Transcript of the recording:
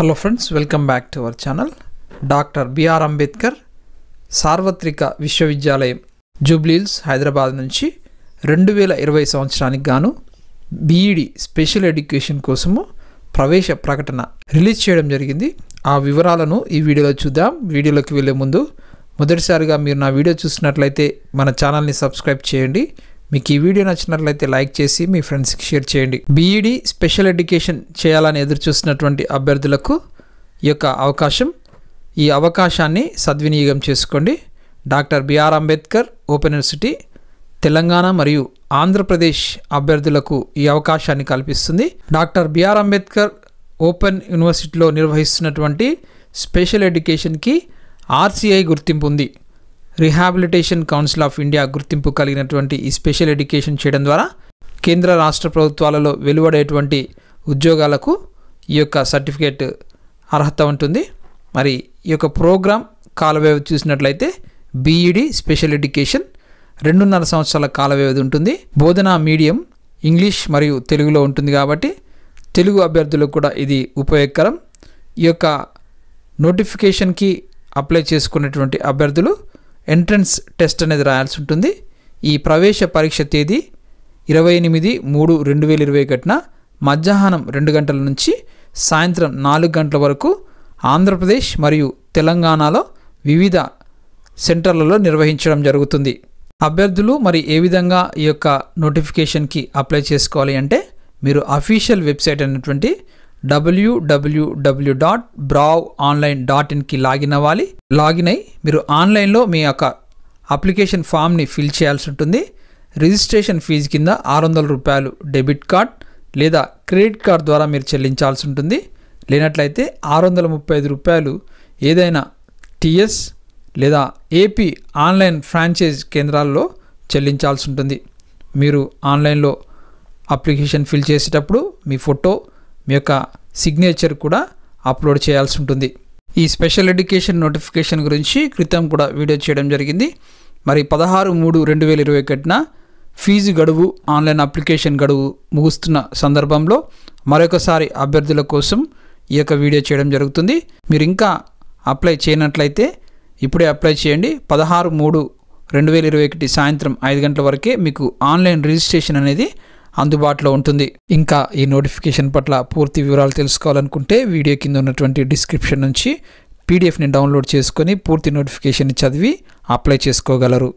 hello friends welcome back to our channel doctor BR Ambedkar సార్వత్రిక విశ్వవిద్యాలయం జూబ్లీల్స్ హైదరాబాద్ నుంచి రెండు వేల ఇరవై సంవత్సరానికి గాను బీఈడి స్పెషల్ ఎడ్యుకేషన్ కోసము ప్రవేశ ప్రకటన రిలీజ్ చేయడం జరిగింది ఆ వివరాలను ఈ వీడియోలో చూద్దాం వీడియోలోకి వెళ్ళే ముందు మొదటిసారిగా మీరు నా వీడియో చూసినట్లయితే మన ఛానల్ని సబ్స్క్రైబ్ చేయండి మీకు ఈ వీడియో నచ్చినట్లయితే లైక్ చేసి మీ ఫ్రెండ్స్కి షేర్ చేయండి బీఈడి స్పెషల్ ఎడ్యుకేషన్ చేయాలని ఎదురు చూస్తున్నటువంటి అభ్యర్థులకు ఈ యొక్క అవకాశం ఈ అవకాశాన్ని సద్వినియోగం చేసుకోండి doctor BR Ambedkar open university Telangana మరియు ఆంధ్రప్రదేశ్ అభ్యర్థులకు ఈ అవకాశాన్ని కల్పిస్తుంది డాక్టర్ బిఆర్ అంబేద్కర్ ఓపెన్ యూనివర్సిటీలో నిర్వహిస్తున్నటువంటి స్పెషల్ ఎడ్యుకేషన్కి ఆర్సీఐ గుర్తింపు ఉంది రిహాబిలిటేషన్ కౌన్సిల్ ఆఫ్ ఇండియా గుర్తింపు కలిగినటువంటి ఈ స్పెషల్ ఎడ్యుకేషన్ చేయడం ద్వారా కేంద్ర రాష్ట్ర ప్రభుత్వాలలో వెలువడేటువంటి ఉద్యోగాలకు ఈ యొక్క సర్టిఫికేట్ అర్హత ఉంటుంది మరి ఈ యొక్క ప్రోగ్రాం కాల వ్యవధి చూసినట్లయితే బీఈడి స్పెషల్ ఎడ్యుకేషన్ రెండున్నర సంవత్సరాల కాల వ్యవధి ఉంటుంది బోధనా మీడియం ఇంగ్లీష్ మరియు తెలుగులో ఉంటుంది కాబట్టి తెలుగు అభ్యర్థులకు కూడా ఇది ఉపయోగకరం ఈ యొక్క నోటిఫికేషన్కి అప్లై చేసుకున్నటువంటి అభ్యర్థులు ఎంట్రన్స్ టెస్ట్ అనేది రాయాల్సి ఉంటుంది ఈ ప్రవేశ పరీక్ష తేదీ ఇరవై ఎనిమిది మూడు రెండు వేల ఇరవై ఒకటిన మధ్యాహ్నం రెండు గంటల నుంచి సాయంత్రం నాలుగు గంటల వరకు ఆంధ్రప్రదేశ్ మరియు తెలంగాణలో వివిధ సెంటర్లలో నిర్వహించడం జరుగుతుంది అభ్యర్థులు మరి ఏ విధంగా ఈ యొక్క నోటిఫికేషన్కి అప్లై చేసుకోవాలి అంటే మీరు అఫీషియల్ వెబ్సైట్ అయినటువంటి WWW dot braou online dot ఇన్కి లాగిన్ అవ్వాలి లాగిన్ అయ్యి మీరు ఆన్లైన్లో మీ యొక్క అప్లికేషన్ ఫామ్ని ఫిల్ చేయాల్సి ఉంటుంది రిజిస్ట్రేషన్ ఫీజు కింద ఆరు వందల రూపాయలు డెబిట్ కార్డ్ లేదా క్రెడిట్ కార్డ్ ద్వారా మీరు చెల్లించాల్సి ఉంటుంది లేనట్లయితే ఆరు వందల ముప్పై ఐదు రూపాయలు ఏదైనా టీఎస్ లేదా ఏపీ ఆన్లైన్ ఫ్రాంచైజ్ కేంద్రాల్లో చెల్లించాల్సి ఉంటుంది మీరు ఆన్లైన్లో అప్లికేషన్ ఫిల్ చేసేటప్పుడు మీ ఫోటో మీ యొక్క సిగ్నేచర్ కూడా అప్లోడ్ చేయాల్సి ఉంటుంది ఈ స్పెషల్ ఎడ్యుకేషన్ నోటిఫికేషన్ గురించి క్రితం కూడా వీడియో చేయడం జరిగింది మరి పదహారు మూడు రెండు వేల ఇరవై ఒకటిన ఫీజు గడువు ఆన్లైన్ అప్లికేషన్ గడువు ముగుస్తున్న సందర్భంలో మరొకసారి అభ్యర్థుల కోసం ఈ యొక్క వీడియో చేయడం జరుగుతుంది మీరు ఇంకా అప్లై చేయనట్లయితే ఇప్పుడే అప్లై చేయండి పదహారు మూడు రెండు వేల ఇరవై ఒకటి సాయంత్రం ఐదు గంటల వరకే మీకు ఆన్లైన్ రిజిస్ట్రేషన్ అనేది అందుబాటులో ఉంటుంది ఇంకా ఈ నోటిఫికేషన్ పట్ల పూర్తి వివరాలు తెలుసుకోవాలనుకుంటే వీడియో కింద ఉన్నటువంటి డిస్క్రిప్షన్ నుంచి పీడిఎఫ్ని డౌన్లోడ్ చేసుకొని పూర్తి నోటిఫికేషన్ చదివి అప్లై చేసుకోగలరు